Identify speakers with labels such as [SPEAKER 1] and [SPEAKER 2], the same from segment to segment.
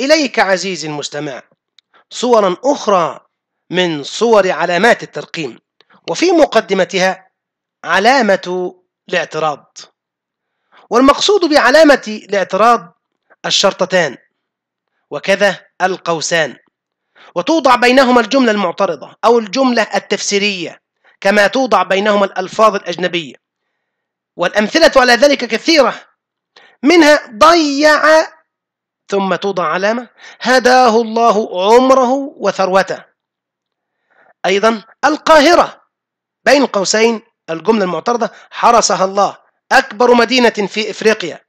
[SPEAKER 1] إليك عزيزي المستمع صورا أخرى من صور علامات الترقيم وفي مقدمتها علامة الاعتراض والمقصود بعلامة الاعتراض الشرطتان وكذا القوسان وتوضع بينهما الجملة المعترضة أو الجملة التفسيرية كما توضع بينهما الألفاظ الأجنبية والأمثلة على ذلك كثيرة منها ضيع ثم توضع علامة هداه الله عمره وثروته أيضا القاهرة بين قوسين الجملة المعترضة حرسها الله أكبر مدينة في إفريقيا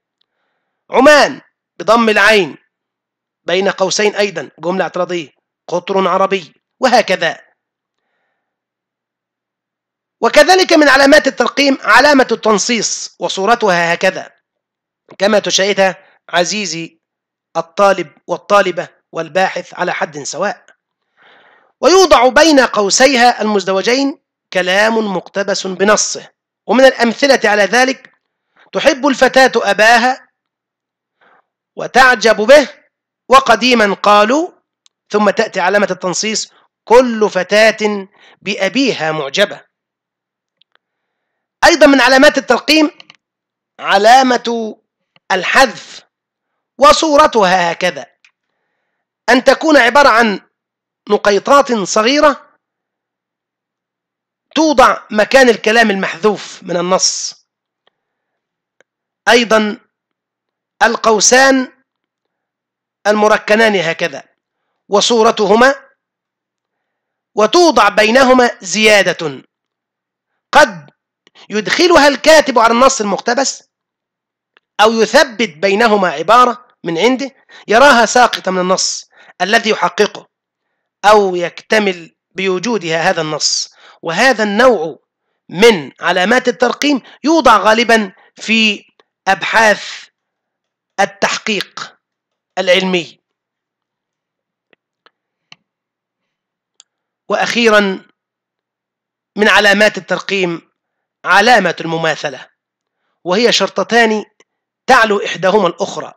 [SPEAKER 1] عمان بضم العين بين قوسين أيضا جملة اعتراضية قطر عربي وهكذا وكذلك من علامات الترقيم علامة التنصيص وصورتها هكذا كما تشاهدها عزيزي الطالب والطالبة والباحث على حد سواء ويوضع بين قوسيها المزدوجين كلام مقتبس بنصه ومن الأمثلة على ذلك تحب الفتاة أباها وتعجب به وقديما قالوا ثم تأتي علامة التنصيص كل فتاة بأبيها معجبة أيضا من علامات التلقيم علامة الحذف وصورتها هكذا أن تكون عبارة عن نقيطات صغيرة توضع مكان الكلام المحذوف من النص أيضا القوسان المركنان هكذا وصورتهما وتوضع بينهما زيادة قد يدخلها الكاتب على النص المقتبس أو يثبت بينهما عبارة من عنده يراها ساقطة من النص الذي يحققه أو يكتمل بوجودها هذا النص وهذا النوع من علامات الترقيم يوضع غالبا في أبحاث التحقيق العلمي وأخيرا من علامات الترقيم علامة المماثلة وهي شرطتان تعلو إحداهما الأخرى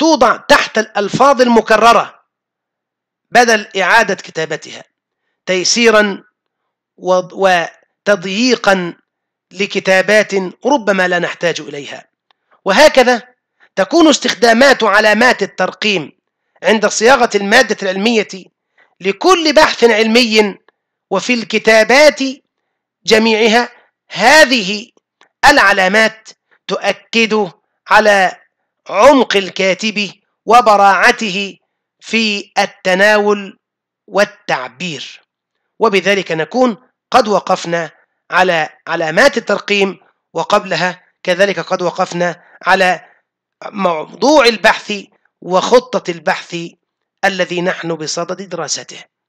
[SPEAKER 1] توضع تحت الألفاظ المكررة بدل إعادة كتابتها تيسيرا وتضييقا لكتابات ربما لا نحتاج إليها وهكذا تكون استخدامات علامات الترقيم عند صياغة المادة العلمية لكل بحث علمي وفي الكتابات جميعها هذه العلامات تؤكد على عمق الكاتب وبراعته في التناول والتعبير وبذلك نكون قد وقفنا على علامات الترقيم وقبلها كذلك قد وقفنا على موضوع البحث وخطة البحث الذي نحن بصدد دراسته